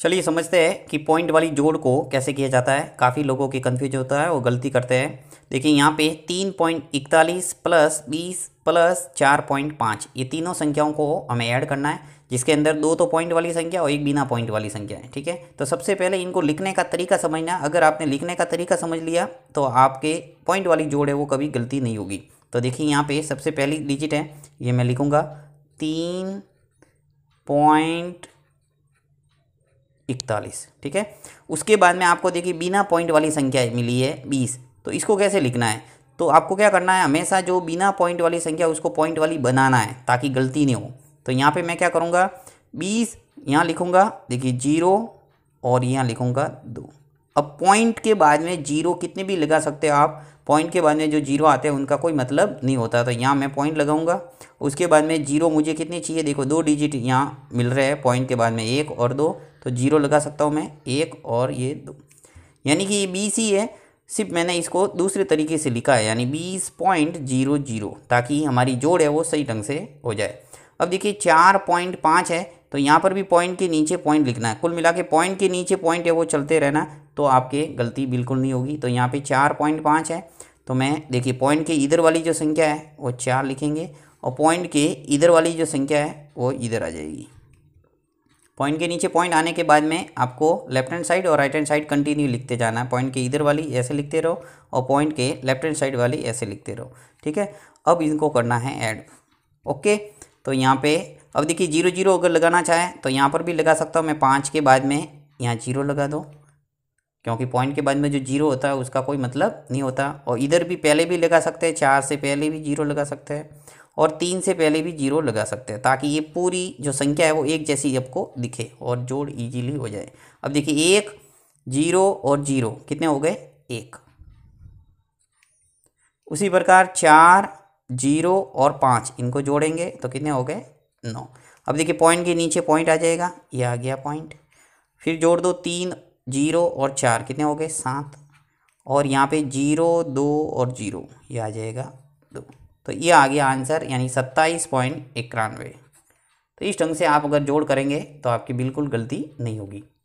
चलिए समझते हैं कि पॉइंट वाली जोड़ को कैसे किया जाता है काफ़ी लोगों के कन्फ्यूज होता है वो गलती करते हैं देखिए यहाँ पे तीन पॉइंट इकतालीस प्लस बीस प्लस चार पॉइंट पाँच ये तीनों संख्याओं को हमें ऐड करना है जिसके अंदर दो तो पॉइंट वाली संख्या और एक बिना पॉइंट वाली संख्या है ठीक है तो सबसे पहले इनको लिखने का तरीका समझना अगर आपने लिखने का तरीका समझ लिया तो आपके पॉइंट वाली जोड़ है वो कभी गलती नहीं होगी तो देखिए यहाँ पर सबसे पहली डिजिट है ये मैं लिखूँगा तीन पॉइंट इकतालीस ठीक है उसके बाद में आपको देखिए बिना पॉइंट वाली संख्या मिली है बीस तो इसको कैसे लिखना है तो आपको क्या करना है हमेशा जो बिना पॉइंट वाली संख्या उसको पॉइंट वाली बनाना है ताकि गलती नहीं हो तो यहाँ पे मैं क्या करूँगा बीस यहाँ लिखूँगा देखिए जीरो और यहाँ लिखूँगा दो अब पॉइंट के बाद में जीरो कितने भी लगा सकते हो आप पॉइंट के बाद में जो जीरो आते हैं उनका कोई मतलब नहीं होता तो यहाँ मैं पॉइंट लगाऊंगा उसके बाद में जीरो मुझे कितनी चाहिए देखो दो डिजिट यहाँ मिल रहे हैं पॉइंट के बाद में एक और दो तो जीरो लगा सकता हूँ मैं एक और ये दो यानी कि ये बी सी है सिर्फ मैंने इसको दूसरे तरीके से लिखा है यानी बीस पॉइंट जीरो जीरो ताकि हमारी जोड़ है वो सही ढंग से हो जाए अब देखिए चार पॉइंट पाँच है तो यहाँ पर भी पॉइंट के नीचे पॉइंट लिखना है कुल मिला के पॉइंट के नीचे पॉइंट है वो चलते रहना तो आपके गलती बिल्कुल नहीं होगी तो यहाँ पे चार पॉइंट पाँच है तो मैं देखिए पॉइंट के इधर वाली जो संख्या है वो चार लिखेंगे और पॉइंट के इधर वाली जो संख्या है वो इधर आ जाएगी पॉइंट के नीचे पॉइंट आने के बाद में आपको लेफ्ट हैंड साइड और राइट हैंड साइड कंटिन्यू लिखते जाना है पॉइंट के इधर वाली ऐसे लिखते रहो और पॉइंट के लेफ्ट हैंड साइड वाली ऐसे लिखते रहो ठीक है अब इनको करना है ऐड ओके तो यहाँ पे अब देखिए जीरो जीरो अगर लगाना चाहें तो यहाँ पर भी लगा सकता हूँ मैं पाँच के बाद में यहाँ जीरो लगा दो क्योंकि पॉइंट के बाद में जो जीरो होता है उसका कोई मतलब नहीं होता और इधर भी पहले भी लगा सकते हैं चार से पहले भी जीरो लगा सकते हैं और तीन से पहले भी जीरो लगा सकते हैं ताकि ये पूरी जो संख्या है वो एक जैसी आपको दिखे और जोड़ ईजीली हो जाए अब देखिए एक जीरो और जीरो कितने हो गए एक उसी प्रकार चार जीरो और पाँच इनको जोड़ेंगे तो कितने हो गए नौ अब देखिए पॉइंट के नीचे पॉइंट आ जाएगा ये आ गया पॉइंट फिर जोड़ दो तीन जीरो और चार कितने हो गए सात और यहाँ पे जीरो दो और जीरो ये आ जाएगा दो तो ये आ गया आंसर यानी सत्ताईस पॉइंट इक्यानवे तो इस ढंग से आप अगर जोड़ करेंगे तो आपकी बिल्कुल गलती नहीं होगी